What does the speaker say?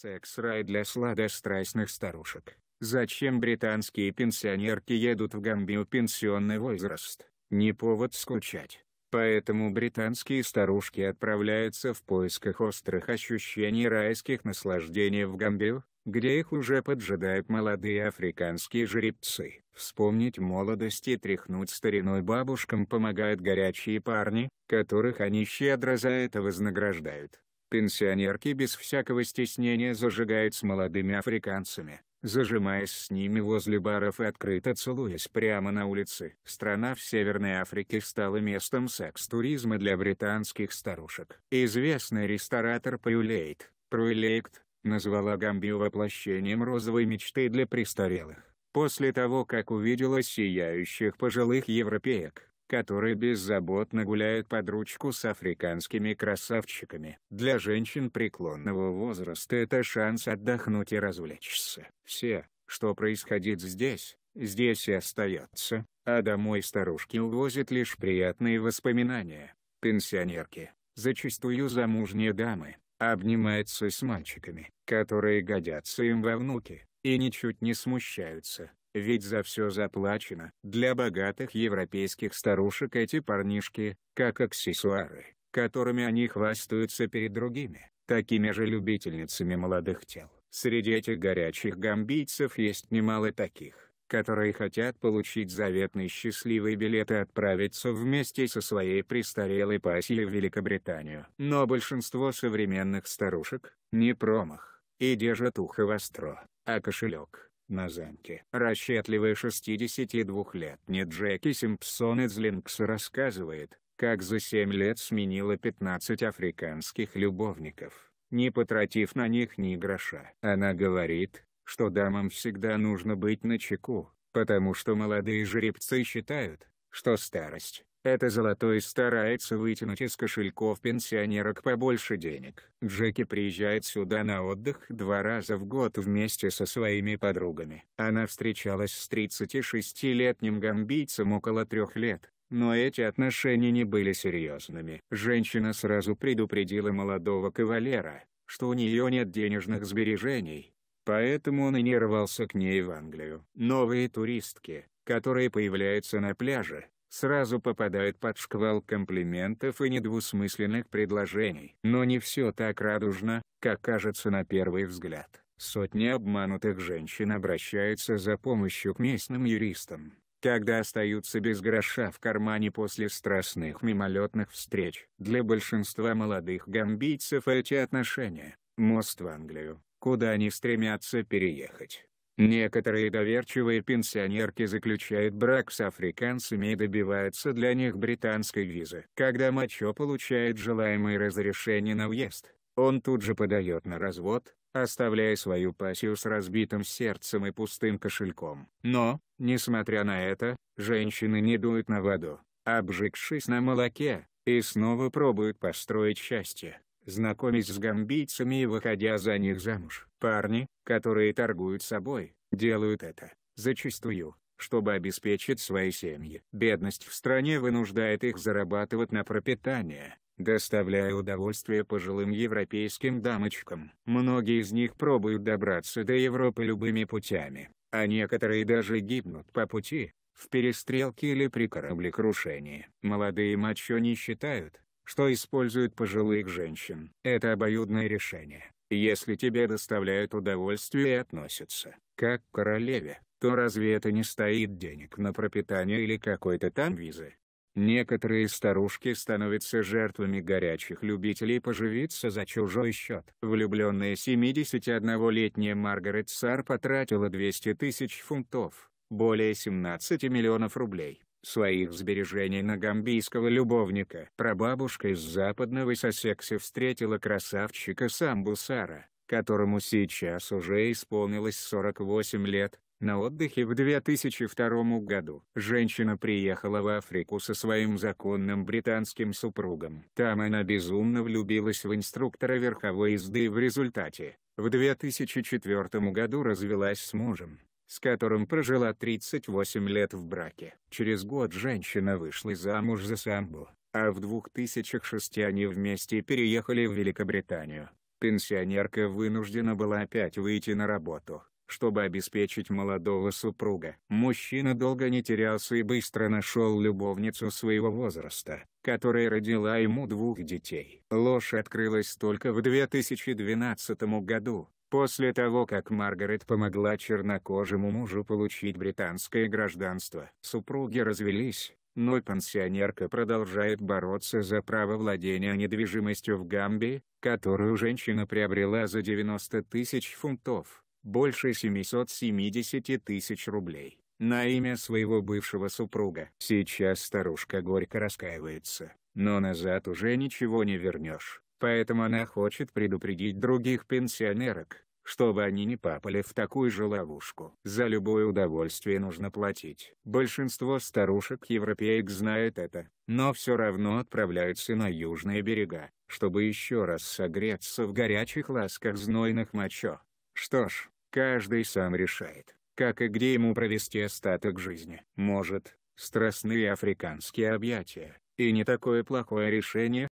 Секс-рай для сладострастных старушек. Зачем британские пенсионерки едут в Гамбию пенсионный возраст? Не повод скучать. Поэтому британские старушки отправляются в поисках острых ощущений райских наслаждений в Гамбию, где их уже поджидают молодые африканские жеребцы. Вспомнить молодость и тряхнуть стариной бабушкам помогают горячие парни, которых они щедро за это вознаграждают. Пенсионерки без всякого стеснения зажигают с молодыми африканцами, зажимаясь с ними возле баров и открыто целуясь прямо на улице. Страна в Северной Африке стала местом секс-туризма для британских старушек. Известный ресторатор Паюлейт, Пруэлейкт, назвала Гамбию воплощением розовой мечты для престарелых. После того как увидела сияющих пожилых европеек, которые беззаботно гуляют под ручку с африканскими красавчиками. Для женщин преклонного возраста это шанс отдохнуть и развлечься. Все, что происходит здесь, здесь и остается, а домой старушки увозят лишь приятные воспоминания. Пенсионерки, зачастую замужние дамы, обнимаются с мальчиками, которые годятся им во внуки, и ничуть не смущаются ведь за все заплачено. Для богатых европейских старушек эти парнишки, как аксессуары, которыми они хвастаются перед другими, такими же любительницами молодых тел. Среди этих горячих гамбийцев есть немало таких, которые хотят получить заветный счастливый билет и отправиться вместе со своей престарелой пассией в Великобританию. Но большинство современных старушек – не промах, и держат ухо востро, а кошелек на замке. Расчетливый 62-летний Джеки Симпсон из Линкс рассказывает, как за 7 лет сменила 15 африканских любовников, не потратив на них ни гроша. Она говорит, что дамам всегда нужно быть начеку, потому что молодые жеребцы считают, что старость это золотой старается вытянуть из кошельков пенсионерок побольше денег. Джеки приезжает сюда на отдых два раза в год вместе со своими подругами. Она встречалась с 36-летним гамбийцем около трех лет. Но эти отношения не были серьезными. Женщина сразу предупредила молодого кавалера, что у нее нет денежных сбережений. Поэтому он и не рвался к ней в Англию. Новые туристки, которые появляются на пляже, сразу попадают под шквал комплиментов и недвусмысленных предложений. Но не все так радужно, как кажется на первый взгляд. Сотни обманутых женщин обращаются за помощью к местным юристам, когда остаются без гроша в кармане после страстных мимолетных встреч. Для большинства молодых гамбийцев эти отношения – мост в Англию, куда они стремятся переехать. Некоторые доверчивые пенсионерки заключают брак с африканцами и добиваются для них британской визы. Когда Мачо получает желаемое разрешение на въезд, он тут же подает на развод, оставляя свою пассию с разбитым сердцем и пустым кошельком. Но, несмотря на это, женщины не дуют на воду, обжегшись на молоке, и снова пробуют построить счастье знакомясь с гамбийцами и выходя за них замуж. Парни, которые торгуют собой, делают это, зачастую, чтобы обеспечить свои семьи. Бедность в стране вынуждает их зарабатывать на пропитание, доставляя удовольствие пожилым европейским дамочкам. Многие из них пробуют добраться до Европы любыми путями, а некоторые даже гибнут по пути, в перестрелке или при кораблекрушении. Молодые мачо не считают, что используют пожилых женщин. Это обоюдное решение. Если тебе доставляет удовольствие и относятся, как к королеве, то разве это не стоит денег на пропитание или какой-то там визы? Некоторые старушки становятся жертвами горячих любителей поживиться за чужой счет. Влюбленная 71-летняя Маргарет Сар потратила 200 тысяч фунтов, более 17 миллионов рублей, своих сбережений на гамбийского любовника. Прабабушка из западного Сосекси встретила красавчика Самбусара, которому сейчас уже исполнилось 48 лет. На отдыхе в 2002 году женщина приехала в Африку со своим законным британским супругом. Там она безумно влюбилась в инструктора верховой езды и в результате, в 2004 году развелась с мужем с которым прожила 38 лет в браке. Через год женщина вышла замуж за самбу, а в 2006 они вместе переехали в Великобританию. Пенсионерка вынуждена была опять выйти на работу, чтобы обеспечить молодого супруга. Мужчина долго не терялся и быстро нашел любовницу своего возраста, которая родила ему двух детей. Ложь открылась только в 2012 году, После того, как Маргарет помогла чернокожему мужу получить британское гражданство, супруги развелись, но пансионерка продолжает бороться за право владения недвижимостью в Гамбии, которую женщина приобрела за 90 тысяч фунтов, больше 770 тысяч рублей, на имя своего бывшего супруга. Сейчас старушка горько раскаивается, но назад уже ничего не вернешь поэтому она хочет предупредить других пенсионерок, чтобы они не попали в такую же ловушку. За любое удовольствие нужно платить. Большинство старушек-европеек знают это, но все равно отправляются на южные берега, чтобы еще раз согреться в горячих ласках знойных мочо. Что ж, каждый сам решает, как и где ему провести остаток жизни. Может, страстные африканские объятия, и не такое плохое решение,